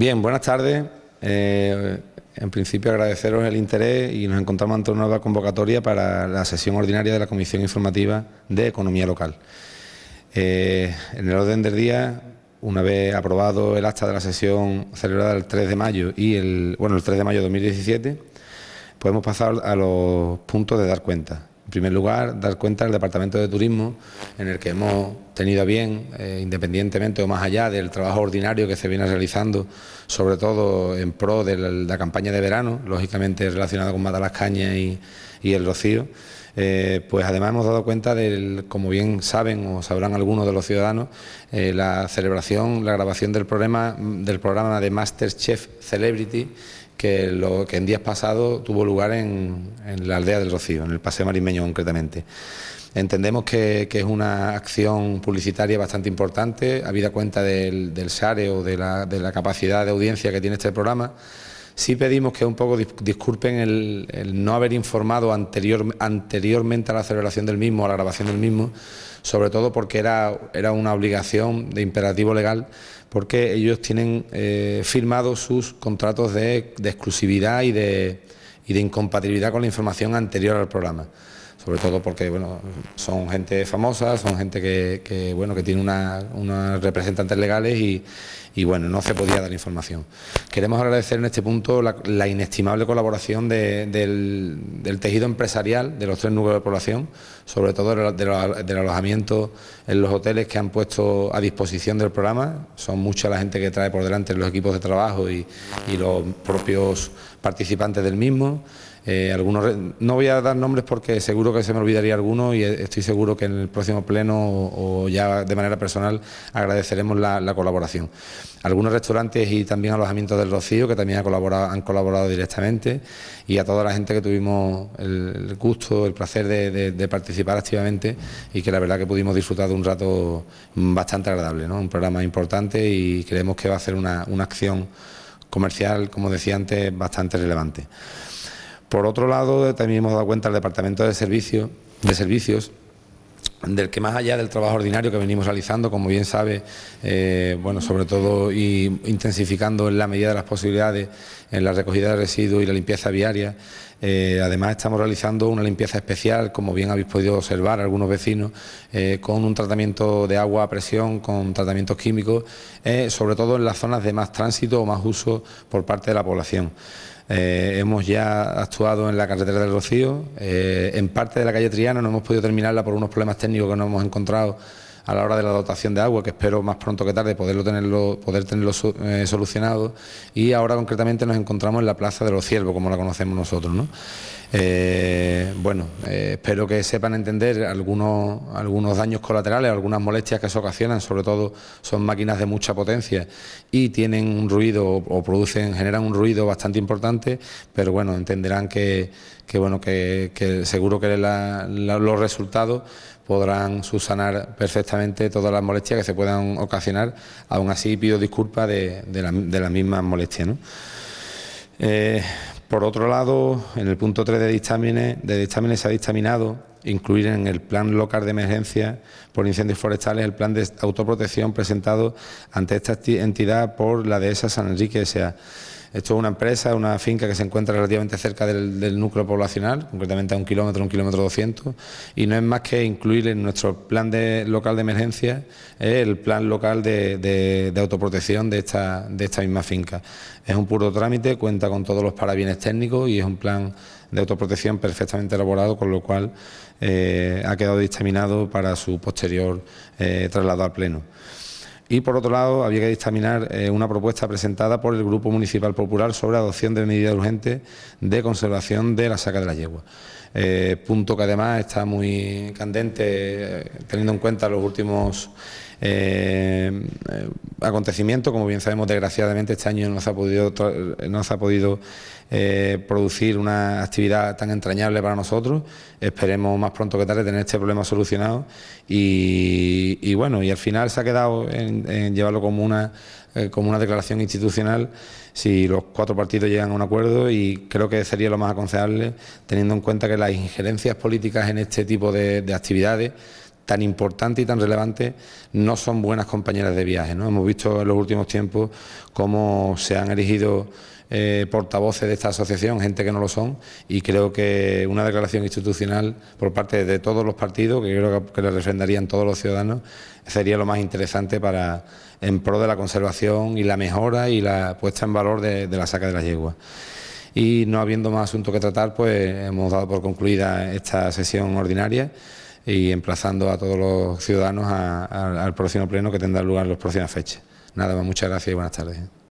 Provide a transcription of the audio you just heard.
Bien, buenas tardes. Eh, en principio agradeceros el interés y nos encontramos ante una nueva convocatoria para la sesión ordinaria de la Comisión Informativa de Economía Local. Eh, en el orden del día, una vez aprobado el acta de la sesión celebrada el 3 de mayo y el, bueno, el 3 de mayo de 2017, podemos pasar a los puntos de dar cuenta. En primer lugar, dar cuenta del Departamento de Turismo, en el que hemos tenido bien, eh, independientemente o más allá del trabajo ordinario que se viene realizando, sobre todo en pro de la, campaña de verano, lógicamente relacionada con Madalas y, el Rocío, eh, pues además hemos dado cuenta del, como bien saben o sabrán algunos de los ciudadanos, eh, la celebración, la grabación del programa, del programa de Masterchef Celebrity, que, lo, que en días pasados tuvo lugar en, la aldea del Rocío, en el Paseo Marimeño concretamente. Entendemos que, es una acción publicitaria bastante importante, habida cuenta del, del SARE o de la, de la capacidad de audiencia que tiene este programa. Sí pedimos que un poco disculpen el, no haber informado anteriormente a la celebración del mismo, a la grabación del mismo, sobre todo porque era, una obligación de imperativo legal, porque ellos tienen eh, firmados sus contratos de, exclusividad y de incompatibilidad con la información anterior al programa sobre todo porque bueno, son gente famosa, son gente que, bueno, que tiene una, representantes legales y, bueno, no se podía dar información. Queremos agradecer en este punto la, inestimable colaboración del, tejido empresarial de los tres núcleos de población, sobre todo del, alojamiento en los hoteles que han puesto a disposición del programa. Son mucha la gente que trae por delante los equipos de trabajo y, y los propios participantes del mismo. Eh, algunos, no voy a dar nombres porque seguro que se me olvidaría alguno y eh, estoy seguro que en el próximo pleno o, ya de manera personal agradeceremos la, colaboración. Algunos restaurantes y también alojamientos del Rocío que también han colaborado, han colaborado directamente y a toda la gente que tuvimos el gusto, el placer de, participar activamente y que la verdad que pudimos disfrutar de un rato bastante agradable, un programa importante y creemos que va a ser una, una acción comercial, como decía antes, bastante relevante. Por otro lado, también hemos dado cuenta al departamento de servicios, de servicios del que más allá del trabajo ordinario que venimos realizando, como bien sabe, eh, bueno, sobre todo intensificando en la medida de las posibilidades en la recogida de residuos y la limpieza viaria. Eh, además estamos realizando una limpieza especial, como bien habéis podido observar algunos vecinos, eh, con un tratamiento de agua a presión, con tratamientos químicos, sobre todo en las zonas de más tránsito o más uso por parte de la población. Eh, hemos ya actuado en la carretera del Rocío, eh, en parte de la calle Triana no hemos podido terminarla por unos problemas técnicos que no hemos encontrado a la hora de la dotación de agua, que espero más pronto que tarde poderlo tenerlo, poder tenerlo eh, solucionado. Y ahora concretamente nos encontramos en la Plaza de los Ciervos, como la conocemos nosotros. ¿no? Eh, bueno, eh, espero que sepan entender algunos, algunos daños colaterales, algunas molestias que se ocasionan, sobre todo son máquinas de mucha potencia y tienen un ruido o producen, generan un ruido bastante importante, pero bueno, entenderán que, que bueno, que, seguro que los resultados podrán subsanar perfectamente todas las molestias que se puedan ocasionar. Aún así pido disculpas de, las mismas molestias. Eh, por otro lado, en el punto 3 de dictámenes, de dictámenes se ha dictaminado incluir en el plan local de emergencia por incendios forestales el plan de autoprotección presentado ante esta entidad por la dehesa San Enrique S.A. Esto es una empresa, una finca que se encuentra relativamente cerca del, núcleo poblacional, concretamente a un kilómetro, un kilómetro 200 y no es más que incluir en nuestro plan de, local de emergencia eh, el plan local de, autoprotección de esta, de misma finca. Es un puro trámite, cuenta con todos los parabienes técnicos y es un plan de autoprotección perfectamente elaborado, con lo cual eh, ha quedado dictaminado para su posterior eh, traslado al Pleno. Y por otro lado, había que dictaminar eh, una propuesta presentada por el Grupo Municipal Popular sobre adopción de medidas urgentes de conservación de la saca de la yegua. Eh, punto que además está muy candente, eh, teniendo en cuenta los últimos eh, acontecimiento. Como bien sabemos, desgraciadamente este año no se ha podido, no se ha podido eh, producir una actividad tan entrañable para nosotros. Esperemos más pronto que tarde tener este problema solucionado. Y, bueno, y al final se ha quedado en, llevarlo como una, eh, como una declaración institucional si los cuatro partidos llegan a un acuerdo y creo que sería lo más aconsejable teniendo en cuenta que las injerencias políticas en este tipo de actividades tan importante y tan relevante no son buenas compañeras de viaje. ¿no? Hemos visto en los últimos tiempos cómo se han erigido eh, portavoces de esta asociación, gente que no lo son, y creo que una declaración institucional por parte de todos los partidos, que creo que, le refrendarían todos los ciudadanos, sería lo más interesante para en pro de la conservación y la mejora y la puesta en valor de, la saca de las yeguas y no habiendo más asunto que tratar, pues hemos dado por concluida esta sesión ordinaria y emplazando a todos los ciudadanos al próximo pleno que tendrá lugar en las próximas fechas. Nada más, muchas gracias y buenas tardes.